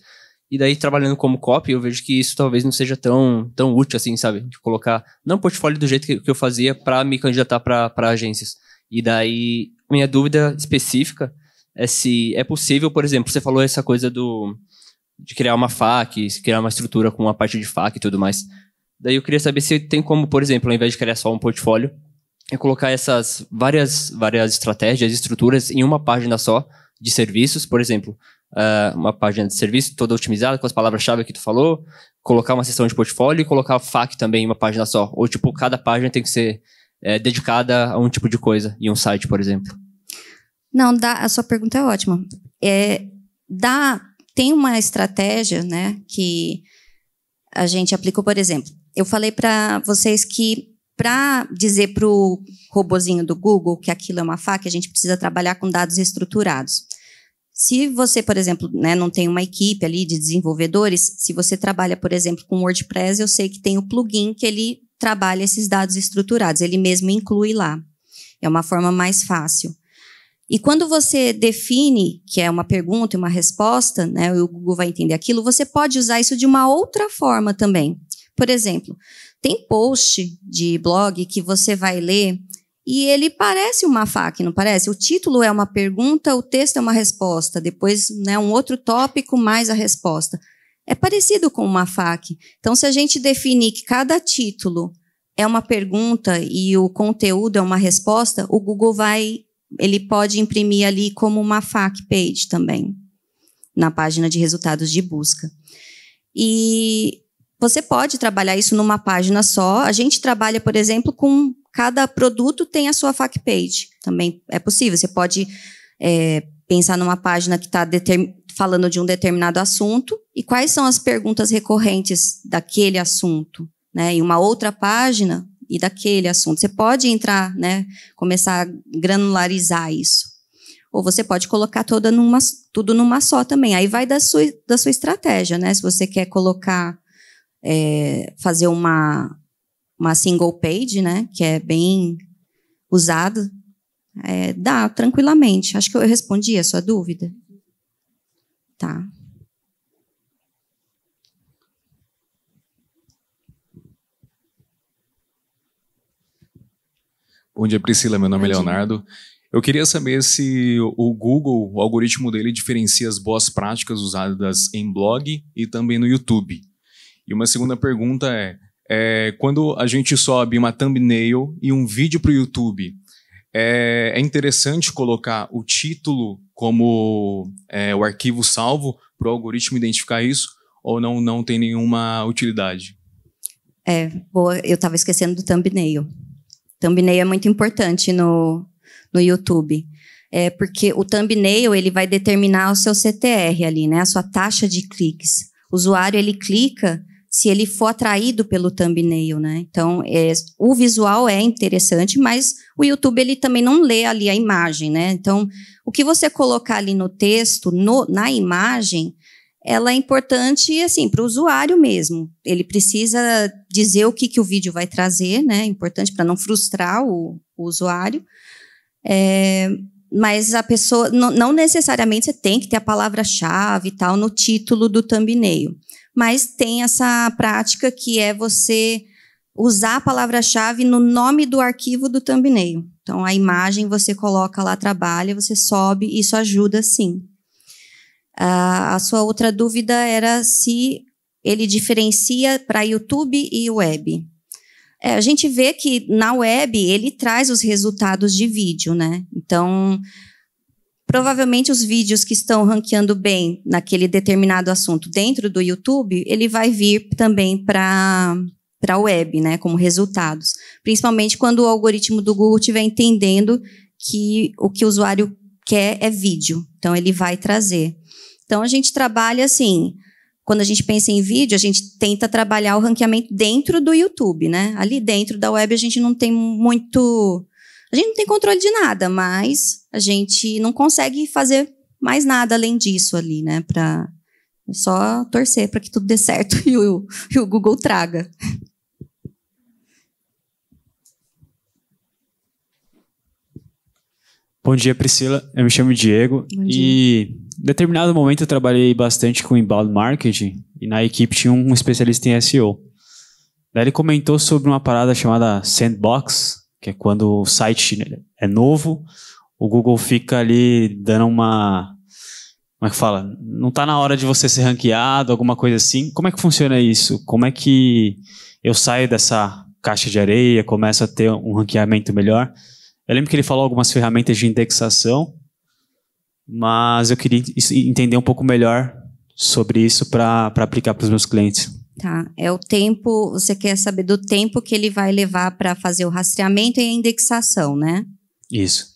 E daí, trabalhando como copy, eu vejo que isso talvez não seja tão, tão útil assim, sabe? De colocar, não portfólio do jeito que, que eu fazia para me candidatar para agências. E daí, minha dúvida específica é se é possível, por exemplo, você falou essa coisa do de criar uma FAQ, criar uma estrutura com a parte de FAQ e tudo mais. Daí eu queria saber se tem como, por exemplo, ao invés de criar só um portfólio, é colocar essas várias, várias estratégias, estruturas em uma página só de serviços, por exemplo, uh, uma página de serviço toda otimizada com as palavras-chave que tu falou, colocar uma seção de portfólio e colocar FAQ também em uma página só. Ou, tipo, cada página tem que ser é, dedicada a um tipo de coisa, em um site, por exemplo. Não, dá, a sua pergunta é ótima. É, dá, tem uma estratégia né, que a gente aplicou, por exemplo. Eu falei para vocês que para dizer para o robozinho do Google que aquilo é uma faca, a gente precisa trabalhar com dados estruturados. Se você, por exemplo, né, não tem uma equipe ali de desenvolvedores, se você trabalha, por exemplo, com WordPress, eu sei que tem o plugin que ele trabalha esses dados estruturados, ele mesmo inclui lá. É uma forma mais fácil. E quando você define que é uma pergunta e uma resposta, né, o Google vai entender aquilo, você pode usar isso de uma outra forma também. Por exemplo, tem post de blog que você vai ler e ele parece uma faca, não parece? O título é uma pergunta, o texto é uma resposta, depois né, um outro tópico mais a resposta. É parecido com uma FAQ. Então, se a gente definir que cada título é uma pergunta e o conteúdo é uma resposta, o Google vai, ele pode imprimir ali como uma FAQ page também, na página de resultados de busca. E você pode trabalhar isso numa página só. A gente trabalha, por exemplo, com cada produto tem a sua fac page. Também é possível. Você pode é, pensar numa página que está falando de um determinado assunto e quais são as perguntas recorrentes daquele assunto, né? E uma outra página e daquele assunto. Você pode entrar, né? Começar a granularizar isso. Ou você pode colocar toda numa, tudo numa só também. Aí vai da sua, da sua estratégia, né? Se você quer colocar é, fazer uma, uma single page, né? Que é bem usado. É, dá, tranquilamente. Acho que eu respondi a sua dúvida. Tá. Bom dia, Priscila. Meu nome é Leonardo. Eu queria saber se o Google, o algoritmo dele, diferencia as boas práticas usadas em blog e também no YouTube. E uma segunda pergunta é, é quando a gente sobe uma thumbnail e um vídeo para o YouTube, é, é, interessante colocar o título como é, o arquivo salvo para o algoritmo identificar isso ou não, não tem nenhuma utilidade? É, boa, eu estava esquecendo do thumbnail. Thumbnail é muito importante no, no YouTube. É porque o thumbnail ele vai determinar o seu CTR ali, né? A sua taxa de cliques. O usuário ele clica se ele for atraído pelo thumbnail, né? Então, é, o visual é interessante, mas o YouTube ele também não lê ali a imagem, né? Então, o que você colocar ali no texto, no, na imagem, ela é importante assim para o usuário mesmo. Ele precisa dizer o que, que o vídeo vai trazer, né? É importante para não frustrar o, o usuário. É, mas a pessoa não, não necessariamente você tem que ter a palavra-chave e tal no título do thumbnail mas tem essa prática que é você usar a palavra-chave no nome do arquivo do thumbnail. Então, a imagem você coloca lá, trabalha, você sobe, isso ajuda sim. Uh, a sua outra dúvida era se ele diferencia para YouTube e web. É, a gente vê que na web ele traz os resultados de vídeo, né? Então, provavelmente os vídeos que estão ranqueando bem naquele determinado assunto dentro do YouTube, ele vai vir também para para a web, né, como resultados. Principalmente quando o algoritmo do Google estiver entendendo que o que o usuário quer é vídeo. Então ele vai trazer. Então a gente trabalha assim, quando a gente pensa em vídeo, a gente tenta trabalhar o ranqueamento dentro do YouTube, né? Ali dentro da web a gente não tem muito a gente não tem controle de nada, mas a gente não consegue fazer mais nada além disso ali, né? Pra só torcer para que tudo dê certo e o, e o Google traga. Bom dia, Priscila. Eu me chamo Diego e em determinado momento eu trabalhei bastante com inbound marketing e na equipe tinha um especialista em SEO. Daí ele comentou sobre uma parada chamada sandbox, que é quando o site é novo, o Google fica ali dando uma. Como é que fala? Não está na hora de você ser ranqueado, alguma coisa assim. Como é que funciona isso? Como é que eu saio dessa caixa de areia, começo a ter um ranqueamento melhor? Eu lembro que ele falou algumas ferramentas de indexação, mas eu queria entender um pouco melhor sobre isso para aplicar para os meus clientes. Tá, é o tempo, você quer saber do tempo que ele vai levar para fazer o rastreamento e a indexação, né? Isso.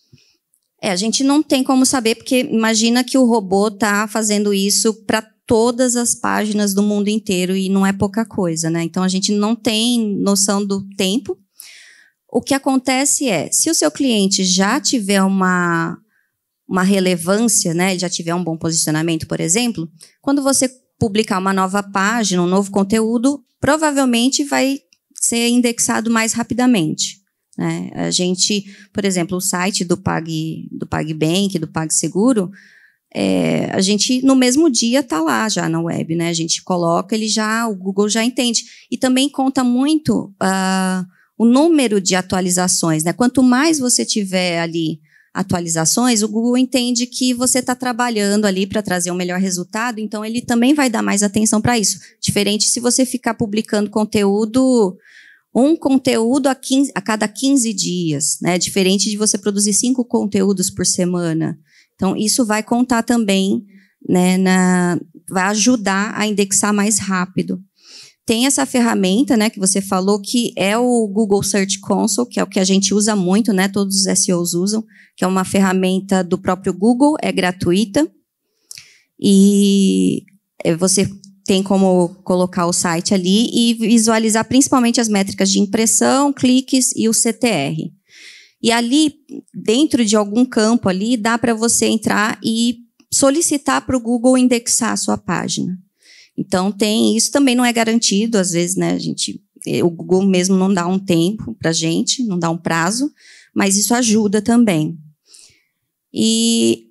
É, a gente não tem como saber, porque imagina que o robô está fazendo isso para todas as páginas do mundo inteiro e não é pouca coisa, né? Então a gente não tem noção do tempo. O que acontece é, se o seu cliente já tiver uma, uma relevância, né, já tiver um bom posicionamento, por exemplo, quando você publicar uma nova página, um novo conteúdo, provavelmente vai ser indexado mais rapidamente. Né? A gente, por exemplo, o site do Pag do PagBank, do PagSeguro, é, a gente no mesmo dia está lá já na web, né? A gente coloca, ele já, o Google já entende. E também conta muito uh, o número de atualizações, né? Quanto mais você tiver ali atualizações, o Google entende que você está trabalhando ali para trazer um melhor resultado, então ele também vai dar mais atenção para isso. Diferente se você ficar publicando conteúdo, um conteúdo a, 15, a cada 15 dias, né? Diferente de você produzir cinco conteúdos por semana. Então, isso vai contar também, né, na, vai ajudar a indexar mais rápido. Tem essa ferramenta, né, que você falou, que é o Google Search Console, que é o que a gente usa muito, né, todos os SEOs usam, que é uma ferramenta do próprio Google, é gratuita. E é, você tem como colocar o site ali e visualizar principalmente as métricas de impressão, cliques e o CTR. E ali, dentro de algum campo ali, dá para você entrar e solicitar para o Google indexar a sua página. Então tem isso também não é garantido, às vezes, né? A gente, eh, o Google mesmo não dá um tempo para gente, não dá um prazo, mas isso ajuda também. E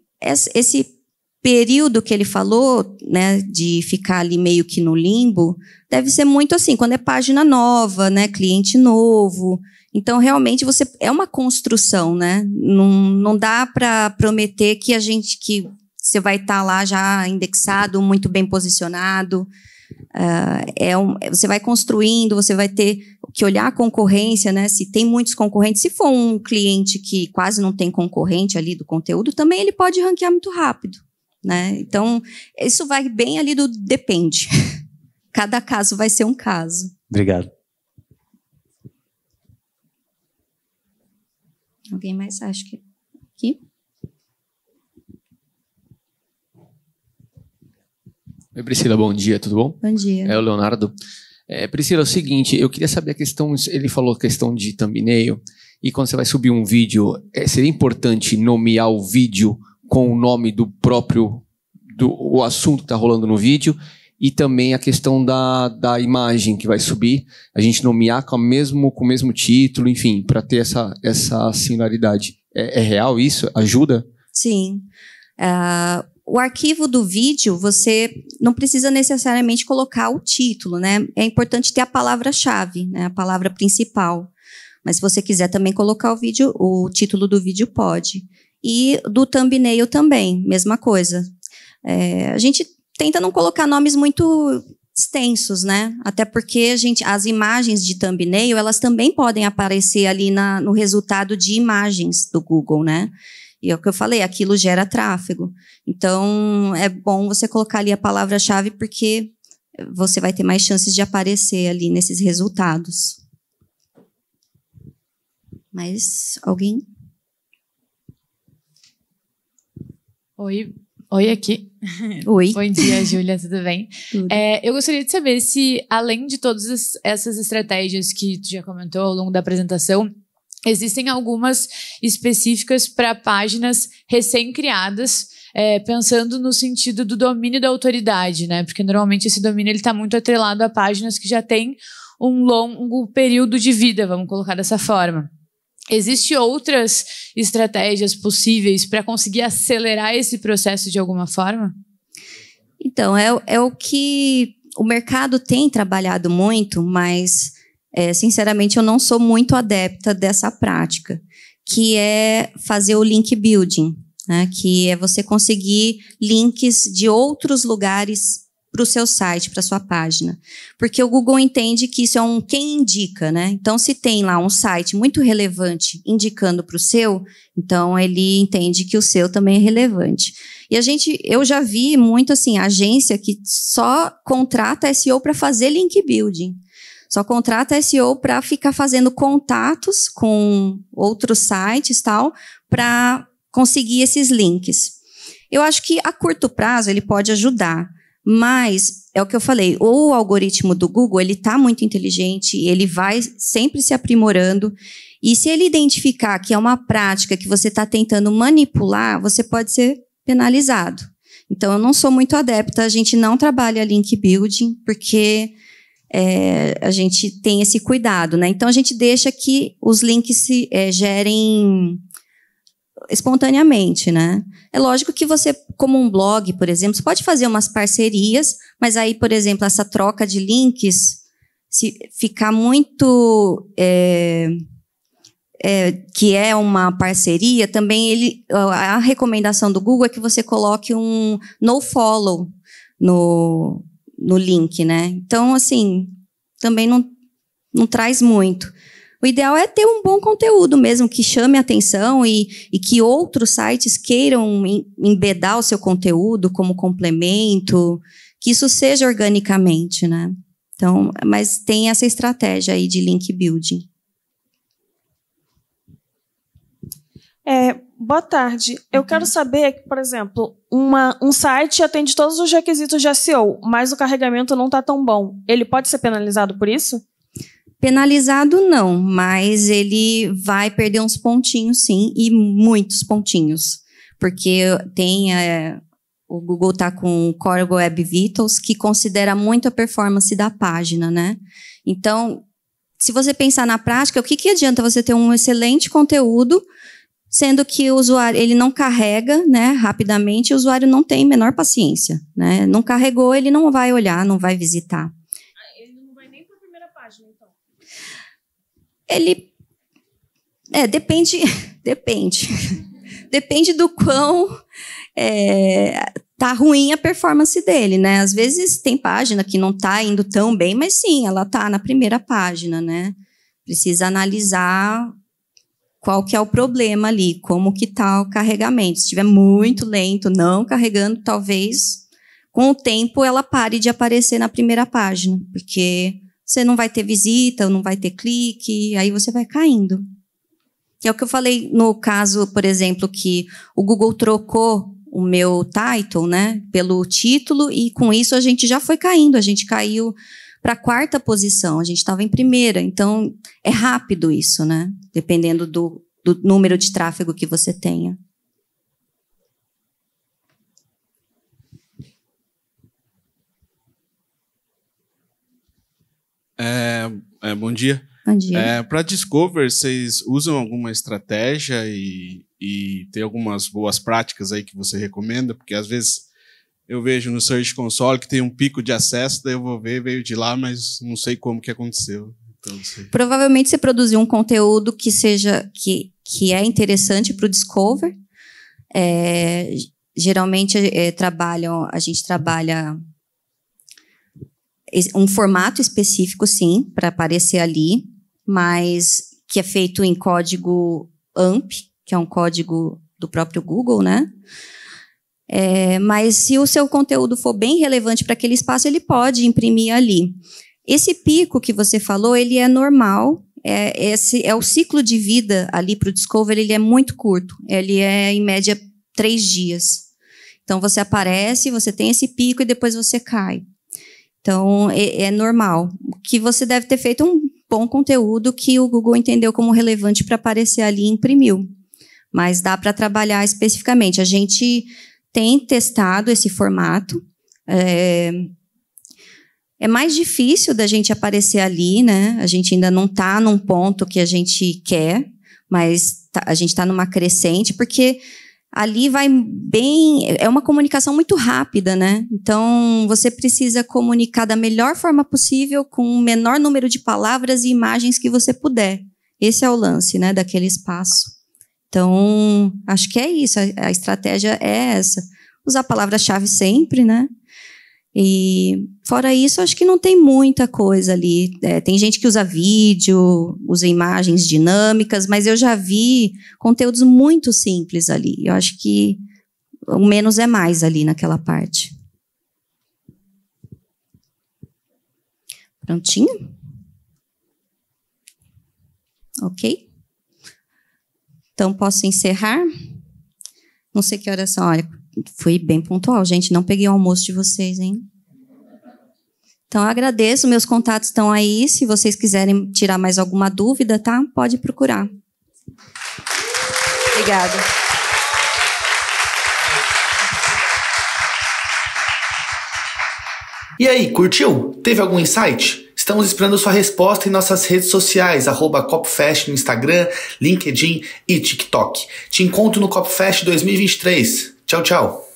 esse período que ele falou, né, de ficar ali meio que no limbo, deve ser muito assim, quando é página nova, né, cliente novo. Então, realmente, você é uma construção, né? Não, não dá para prometer que a gente que você vai estar tá lá já indexado, muito bem posicionado. Uh, é um, você vai construindo, você vai ter que olhar a concorrência, né? Se tem muitos concorrentes, se for um cliente que quase não tem concorrente ali do conteúdo, também ele pode ranquear muito rápido, né? Então, isso vai bem ali do depende. Cada caso vai ser um caso. Obrigado. Alguém mais acha que aqui? Oi, Priscila, bom dia, tudo bom? Bom dia. É o Leonardo. É, Priscila, é o seguinte, eu queria saber a questão, ele falou a questão de thumbnail, e quando você vai subir um vídeo, é, seria importante nomear o vídeo com o nome do próprio, do, o assunto que está rolando no vídeo, e também a questão da, da imagem que vai subir, a gente nomear com, a mesmo, com o mesmo título, enfim, para ter essa, essa similaridade. É, é, real isso? Ajuda? Sim. Uh, o arquivo do vídeo, você não precisa necessariamente colocar o título, né? É importante ter a palavra-chave, né? a palavra principal. Mas se você quiser também colocar o vídeo, o título do vídeo pode. E do thumbnail também, mesma coisa. É, a gente tenta não colocar nomes muito extensos, né? Até porque a gente, as imagens de thumbnail, elas também podem aparecer ali na, no resultado de imagens do Google, né? E é o que eu falei, aquilo gera tráfego. Então, é bom você colocar ali a palavra-chave, porque você vai ter mais chances de aparecer ali nesses resultados. Mas, alguém? Oi, Oi, aqui. Oi. Bom dia, Júlia, tudo bem? Tudo. É, eu gostaria de saber se, além de todas essas estratégias que tu já comentou ao longo da apresentação, Existem algumas específicas para páginas recém-criadas, é, pensando no sentido do domínio da autoridade, né? Porque normalmente esse domínio ele está muito atrelado a páginas que já têm um longo período de vida, vamos colocar dessa forma. Existem outras estratégias possíveis para conseguir acelerar esse processo de alguma forma? Então, é, é o que o mercado tem trabalhado muito, mas é, sinceramente, eu não sou muito adepta dessa prática, que é fazer o link building, né, que é você conseguir links de outros lugares para o seu site, para sua página, porque o Google entende que isso é um quem indica, né? Então, se tem lá um site muito relevante indicando para o seu, então ele entende que o seu também é relevante. E a gente, eu já vi muito assim agência que só contrata SEO para fazer link building. Só contrata SEO para ficar fazendo contatos com outros sites tal, para conseguir esses links. Eu acho que a curto prazo ele pode ajudar, mas é o que eu falei, o algoritmo do Google, ele tá muito inteligente, ele vai sempre se aprimorando, e se ele identificar que é uma prática que você está tentando manipular, você pode ser penalizado. Então eu não sou muito adepta, a gente não trabalha link building, porque é, a gente tem esse cuidado, né? Então a gente deixa que os links se é, gerem espontaneamente, né? É lógico que você, como um blog, por exemplo, você pode fazer umas parcerias, mas aí, por exemplo, essa troca de links, se ficar muito é, é, que é uma parceria, também ele, a recomendação do Google é que você coloque um no follow no no link, né? Então, assim, também não, não traz muito. O ideal é ter um bom conteúdo mesmo, que chame atenção e, e que outros sites queiram embedar o seu conteúdo como complemento, que isso seja organicamente, né? Então, mas tem essa estratégia aí de link building. É, Boa tarde. Eu uhum. quero saber, por exemplo, uma, um site atende todos os requisitos de SEO, mas o carregamento não está tão bom. Ele pode ser penalizado por isso? Penalizado não, mas ele vai perder uns pontinhos sim, e muitos pontinhos. Porque tem. É, o Google está com o Core Web Vitals, que considera muito a performance da página, né? Então, se você pensar na prática, o que, que adianta você ter um excelente conteúdo sendo que o usuário ele não carrega né, rapidamente, o usuário não tem menor paciência. Né? Não carregou, ele não vai olhar, não vai visitar. Ah, ele não vai nem para a primeira página, então. Ele. É, depende. depende. depende do quão. É, tá ruim a performance dele, né? Às vezes tem página que não tá indo tão bem, mas sim, ela tá na primeira página, né? Precisa analisar qual que é o problema ali, como que está o carregamento. Se estiver muito lento, não carregando, talvez com o tempo ela pare de aparecer na primeira página, porque você não vai ter visita, não vai ter clique, aí você vai caindo. É o que eu falei no caso, por exemplo, que o Google trocou o meu title, né, pelo título e com isso a gente já foi caindo, a gente caiu para a quarta posição. A gente estava em primeira, então é rápido isso, né? Dependendo do, do número de tráfego que você tenha. É, é, bom dia. Bom dia. É, para Discover, vocês usam alguma estratégia e, e tem algumas boas práticas aí que você recomenda? Porque às vezes eu vejo no Search Console que tem um pico de acesso, daí eu vou ver, veio de lá, mas não sei como que aconteceu. Então, Provavelmente você produziu um conteúdo que seja que, que é interessante para o Discover. É, geralmente é, trabalham, a gente trabalha um formato específico, sim, para aparecer ali, mas que é feito em código AMP, que é um código do próprio Google, né? É, mas se o seu conteúdo for bem relevante para aquele espaço, ele pode imprimir ali. Esse pico que você falou, ele é normal. É, esse é o ciclo de vida ali para o Discover, ele é muito curto. Ele é em média três dias. Então você aparece, você tem esse pico e depois você cai. Então é, é normal. Que você deve ter feito um bom conteúdo que o Google entendeu como relevante para aparecer ali e imprimiu. Mas dá para trabalhar especificamente. A gente tem testado esse formato. É, é mais difícil da gente aparecer ali, né? A gente ainda não está num ponto que a gente quer, mas tá, a gente está numa crescente, porque ali vai bem. É uma comunicação muito rápida, né? Então você precisa comunicar da melhor forma possível, com o menor número de palavras e imagens que você puder. Esse é o lance, né? Daquele espaço. Então, acho que é isso, a, a estratégia é essa. Usar a palavra-chave sempre, né? E fora isso, acho que não tem muita coisa ali. É, tem gente que usa vídeo, usa imagens dinâmicas, mas eu já vi conteúdos muito simples ali. Eu acho que o menos é mais ali naquela parte. Prontinho? Ok. Então, posso encerrar? Não sei que horas são. Olha, fui bem pontual, gente. Não peguei o almoço de vocês, hein? Então, eu agradeço. Meus contatos estão aí. Se vocês quiserem tirar mais alguma dúvida, tá? Pode procurar. Obrigada. E aí, curtiu? Teve algum insight? Estamos esperando sua resposta em nossas redes sociais, arroba CopFest no Instagram, LinkedIn e TikTok. Te encontro no CopFest 2023. Tchau, tchau.